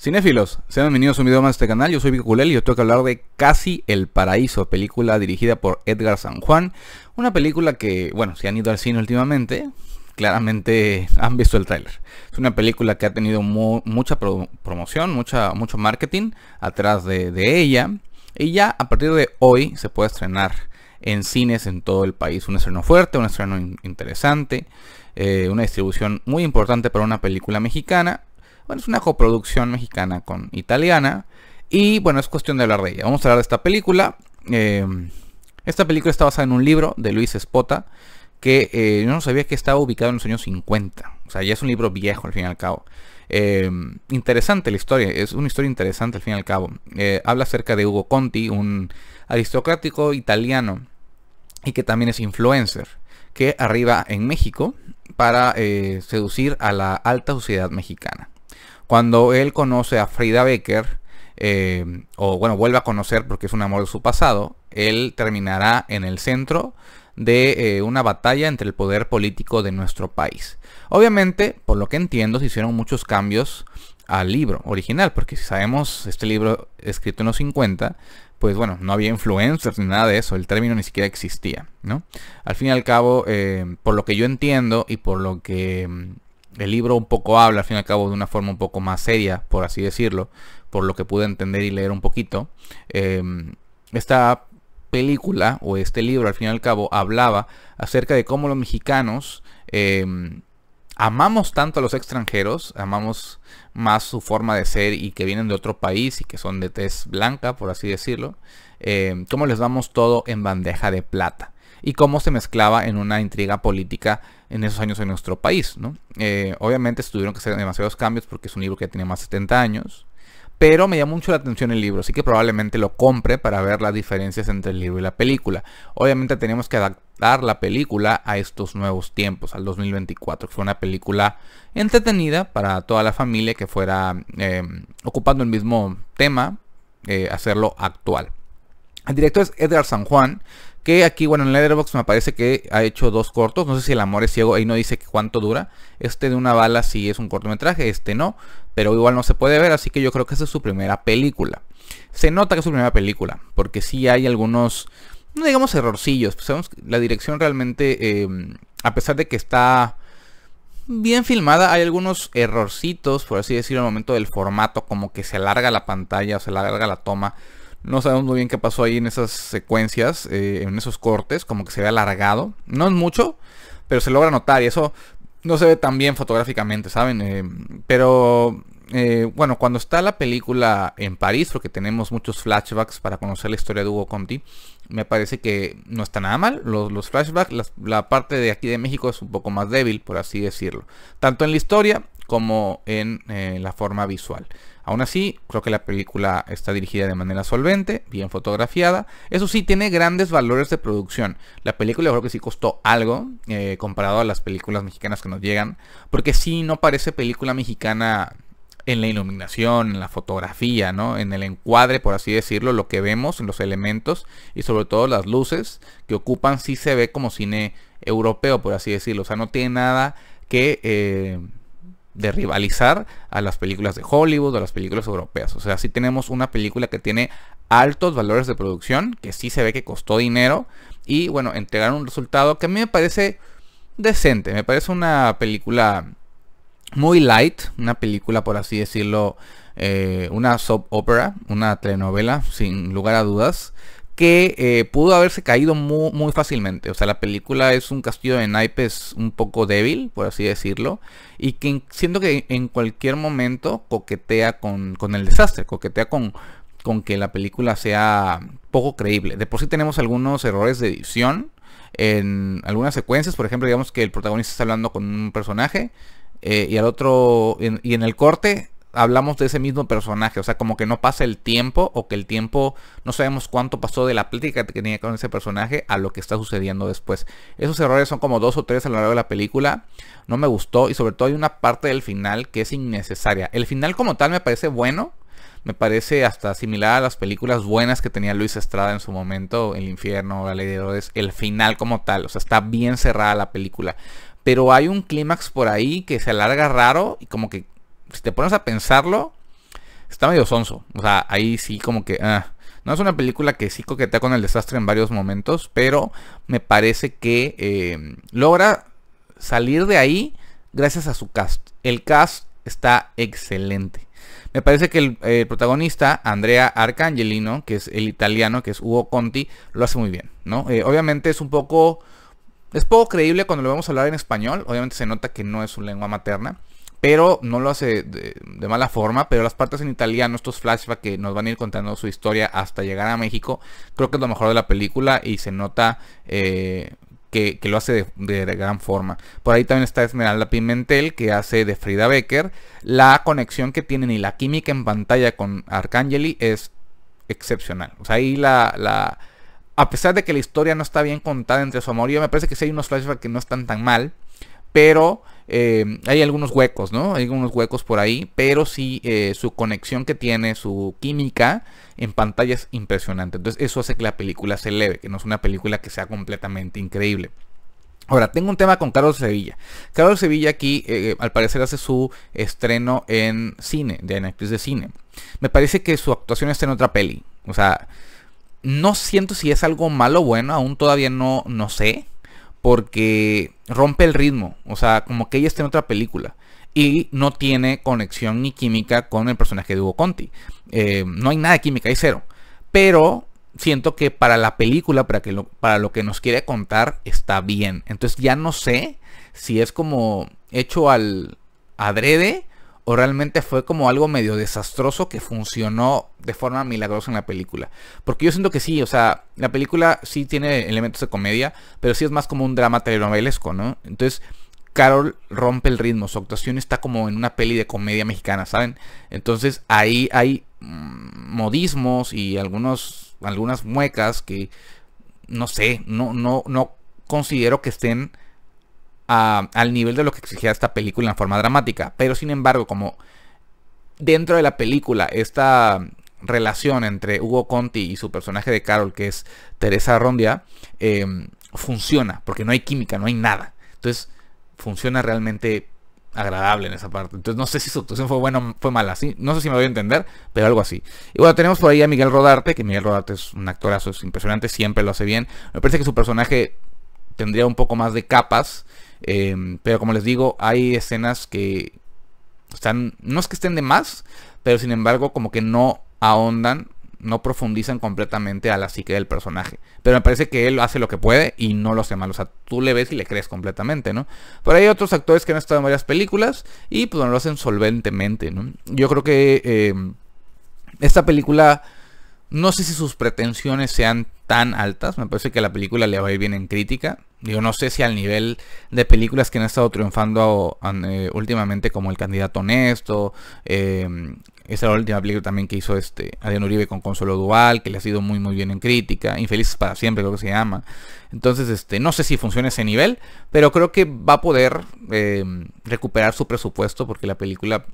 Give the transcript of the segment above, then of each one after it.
Cinéfilos, sean bienvenidos a un video más de este canal, yo soy Vico y os tengo que hablar de Casi el Paraíso, película dirigida por Edgar San Juan, una película que, bueno, si han ido al cine últimamente, claramente han visto el tráiler. Es una película que ha tenido mucha promoción, mucho marketing atrás de, ella y ya a partir de hoy se puede estrenar en cines en todo el país. Un estreno fuerte, un estreno interesante, eh, una distribución muy importante para una película mexicana bueno, es una coproducción mexicana con italiana. Y bueno, es cuestión de hablar de ella. Vamos a hablar de esta película. Eh, esta película está basada en un libro de Luis Espota que eh, yo no sabía que estaba ubicado en los años 50. O sea, ya es un libro viejo al fin y al cabo. Eh, interesante la historia, es una historia interesante al fin y al cabo. habla acerca de Hugo Conti, un aristocrático italiano y que también es influencer, que arriba en México para seducir a la alta sociedad mexicana. Cuando él conoce a Frida Becker, eh, o bueno, vuelve a conocer porque es un amor de su pasado, él terminará en el centro de eh, una batalla entre el poder político de nuestro país. Obviamente, por lo que entiendo, se hicieron muchos cambios al libro original, porque si sabemos este libro escrito en los 50, pues bueno, no había influencers ni nada de eso, el término ni siquiera existía, ¿no? Al fin y al cabo, eh, por lo que yo entiendo y por lo que el libro un poco habla, al fin y al cabo, de una forma un poco más seria, por así decirlo, por lo que pude entender y leer un poquito. Em, esta película o este libro, al fin y al cabo, hablaba acerca de cómo los mexicanos em, amamos tanto a los extranjeros, amamos más su forma de ser y que vienen de otro país y que son de tez blanca, por así decirlo, em, cómo les damos todo en bandeja de plata y cómo se mezclaba en una intriga política en esos años en nuestro país. ¿no? Eh, obviamente tuvieron que hacer demasiados cambios porque es un libro que ya tiene más de 70 años, pero me llamó mucho la atención el libro, así que probablemente lo compre para ver las diferencias entre el libro y la película. Obviamente tenemos que adaptar la película a estos nuevos tiempos, al 2024, que fue una película entretenida para toda la familia que fuera eh, ocupando el mismo tema, eh, hacerlo actual. El director es Edgar San Juan, que aquí, bueno, en Letterbox me parece que ha hecho dos cortos. No sé si El amor es ciego, ahí no dice cuánto dura. Este de una bala sí es un cortometraje, este no, pero igual no se puede ver, así que yo creo que esa es su primera película. Se nota que es su primera película, porque sí hay algunos, no digamos errorcillos. Pues, sabemos que la dirección realmente, em, a pesar de que está bien filmada. Hay algunos errorcitos, por así decirlo, el momento del formato, como que se alarga la pantalla o se alarga la toma. No sabemos muy bien qué pasó ahí en esas secuencias, eh, en esos cortes, como que se ve alargado. No es mucho, pero se logra notar y eso no se ve tan bien fotográficamente, ¿saben? Eh, pero eh, bueno, cuando está la película en París, porque tenemos muchos flashbacks para conocer la historia de Hugo Conti, me parece que no está nada mal. Los, flashbacks, la parte de aquí de México es un poco más débil, por así decirlo. Tanto en la historia como en eh, la forma visual. Aún así, creo que la película está dirigida de manera solvente, bien fotografiada. Eso sí, tiene grandes valores de producción. La película creo que sí costó algo eh, comparado a las películas mexicanas que nos llegan, porque sí no parece película mexicana en la iluminación, en la fotografía, ¿no? En el encuadre, por así decirlo, lo que vemos, en los elementos y sobre todo las luces que ocupan sí se ve como cine europeo, por así decirlo. O sea, no tiene nada que eh, de rivalizar a las películas de Hollywood, o a las películas europeas. O sea, sí tenemos una película que tiene altos valores de producción, que sí se ve que costó dinero y bueno, entregaron un resultado que a mí me parece decente, me parece una película muy light, una película por así decirlo, eh, una soap opera, una telenovela sin lugar a dudas, que eh, pudo haberse caído muy, fácilmente. O sea, la película es un castillo de naipes un poco débil, por así decirlo, y que siento que en cualquier momento coquetea con, con el desastre, coquetea con, con que la película sea poco creíble. De por sí tenemos algunos errores de edición en algunas secuencias, por ejemplo, digamos que el protagonista está hablando con un personaje, eh, y al otro, en, y en el corte hablamos de ese mismo personaje, o sea, como que no pasa el tiempo o que el tiempo no sabemos cuánto pasó de la plática que tenía con ese personaje a lo que está sucediendo después. Esos errores son como dos o tres a lo largo de la película, no me gustó y sobre todo hay una parte del final que es innecesaria. El final como tal me parece bueno, me parece hasta similar a las películas buenas que tenía Luis Estrada en su momento, El infierno, La ley de Herodes, el final como tal, o sea, está bien cerrada la película, pero hay un clímax por ahí que se alarga raro y como que si te pones a pensarlo, está medio sonso. O sea, ahí sí como que... Ah, no es una película que sí coquetea con el desastre en varios momentos, pero me parece que eh, logra salir de ahí gracias a su cast. El cast está excelente. Me parece que el, protagonista, Andrea Arcangelino, que es el italiano, que es Hugo Conti, lo hace muy bien, ¿no? Eh, obviamente es un poco es poco creíble cuando lo vemos hablar en español. Obviamente se nota que no es su lengua materna. Pero no lo hace de, mala forma. Pero las partes en italiano, estos flashbacks que nos van a ir contando su historia hasta llegar a México, creo que es lo mejor de la película y se nota eh, que, lo hace de, gran forma. Por ahí también está Esmeralda Pimentel, que hace de Frida Becker. La conexión que tienen y la química en pantalla con Arcangeli es excepcional. O sea, ahí la a pesar de que la historia no está bien contada entre su amor yo, me parece que sí hay unos flashbacks que no están tan mal, pero eh, hay algunos huecos, ¿no? Hay algunos huecos por ahí, pero sí eh, su conexión que tiene, su química en pantalla es impresionante. Entonces eso hace que la película se eleve, que no es una película que sea completamente increíble. Ahora, tengo un tema con Carlos Sevilla. Carlos Sevilla aquí, eh, al parecer, hace su estreno en cine, de actriz de cine. Me parece que su actuación está en otra peli. O sea, no siento si es algo malo o bueno, aún todavía no, no sé, porque rompe el ritmo, o sea, como que ella está en otra película y no tiene conexión ni química con el personaje de Hugo Conti. Eh, no hay nada de química, hay cero. Pero siento que para la película, para, que para lo que nos quiere contar, está bien. Entonces ya no sé si es como hecho al adrede o realmente fue como algo medio desastroso que funcionó de forma milagrosa en la película. Porque yo siento que sí, o sea, la película sí tiene elementos de comedia, pero sí es más como un drama telenovelesco, ¿no? Entonces, Carol rompe el ritmo, su actuación está como en una peli de comedia mexicana, ¿saben? Entonces, ahí hay mm, modismos y algunos, algunas muecas que, no sé, no, no, no considero que estén al nivel de lo que exigía esta película en forma dramática. Pero sin embargo, como dentro de la película, esta relación entre Hugo Conti y su personaje de Carol, que es Teresa Rondia, eh, funciona, porque no hay química, no hay nada. Entonces, funciona realmente agradable en esa parte. Entonces no sé si su actuación fue buena o fue mala, no sé si me voy a entender, pero algo así. Y bueno, tenemos por ahí a Miguel Rodarte, que Miguel Rodarte es un actorazo, impresionante, siempre lo hace bien. Me parece que su personaje tendría un poco más de capas, Em, pero como les digo, hay escenas que están, no es que estén de más, pero sin embargo como que no ahondan, no profundizan completamente a la psique del personaje. Pero me parece que él hace lo que puede y no lo hace mal. O sea, tú le ves y le crees completamente, ¿no? Pero hay otros actores que han estado en varias películas y pues lo hacen solventemente, ¿no? Yo creo que em, esta película... No sé si sus pretensiones sean tan altas, me parece que la película le va a ir bien en crítica, Digo, no sé si al nivel de películas que han estado triunfando eh, últimamente, como El Candidato Honesto, em, esa es última película también que hizo este Adrián Uribe con Consuelo Dual, que le ha sido muy muy bien en crítica, Infelices para siempre creo que se llama. Entonces, este, no sé si funciona ese nivel, pero creo que va a poder em, recuperar su presupuesto porque la película,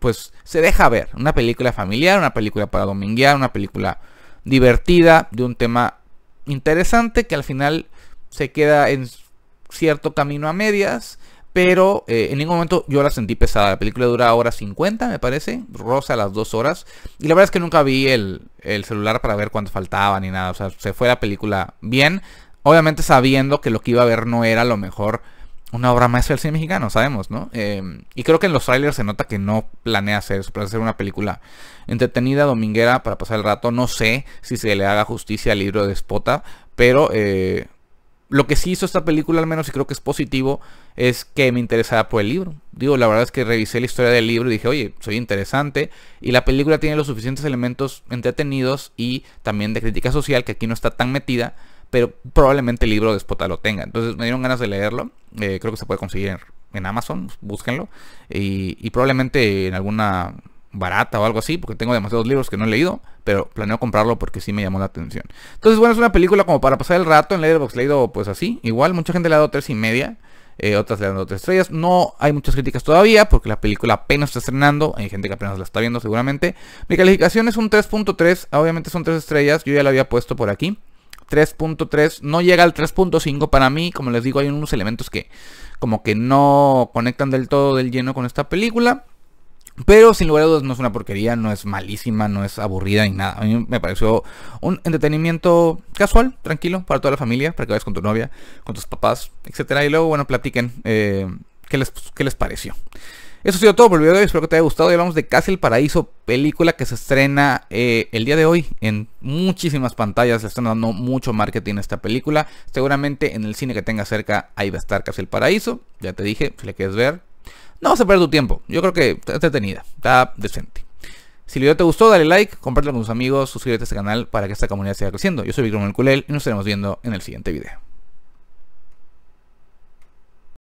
pues, se deja ver. Una película familiar, una película para dominguear, una película divertida, de un tema interesante que al final se queda en cierto camino a medias, pero eh, en ningún momento yo la sentí pesada. La película dura hora 50, me parece, rosa las dos horas. Y la verdad es que nunca vi el, celular para ver cuánto faltaba ni nada. O sea, se fue la película bien, obviamente sabiendo que lo que iba a ver no era lo mejor. Una obra maestra del cine mexicano, sabemos, ¿no? Em, y creo que en los trailers se nota que no planea hacer eso, hacer una película entretenida, dominguera, para pasar el rato. No sé si se le haga justicia al libro de espota, pero eh, lo que sí hizo esta película al menos y creo que es positivo es que me interesaba por el libro. Digo, la verdad es que revisé la historia del libro y dije, oye, soy interesante. Y la película tiene los suficientes elementos entretenidos y también de crítica social que aquí no está tan metida, pero probablemente el libro de Spota lo tenga. Entonces me dieron ganas de leerlo. Eh, creo que se puede conseguir en, Amazon, búsquenlo. y, probablemente en alguna barata o algo así, porque tengo demasiados libros que no he leído, pero planeo comprarlo porque sí me llamó la atención. Entonces, bueno, es una película como para pasar el rato en Letterboxd, leído pues así. Igual, mucha gente le ha dado tres y media, eh, otras le han dado tres estrellas. No hay muchas críticas todavía, porque la película apenas está estrenando, hay gente que apenas la está viendo seguramente. Mi calificación es un 3.3, ah, obviamente son tres estrellas, yo ya la había puesto por aquí. 3.3, no llega al 3.5 para mí, como les digo, hay unos elementos que como que no conectan del todo del lleno con esta película. Pero sin lugar a dudas no es una porquería, no es malísima, no es aburrida ni nada. A mí me pareció un entretenimiento casual, tranquilo, para toda la familia, para que vayas con tu novia, con tus papás, etcétera. Y luego, bueno, platiquen eh, qué, les, pareció. Eso ha sido todo por el video de hoy, espero que te haya gustado. Y hablamos de Casi el Paraíso, película que se estrena eh, el día de hoy en muchísimas pantallas. Le están dando mucho marketing a esta película. Seguramente en el cine que tenga cerca ahí va a estar Casi el Paraíso. Ya te dije, si le quieres ver, no vas a perder tu tiempo. Yo creo que está entretenida, está decente. Si el video te gustó, dale like, compártelo con tus amigos, suscríbete a este canal para que esta comunidad siga creciendo. Yo soy Victor Manuel Culel y nos estaremos viendo en el siguiente video.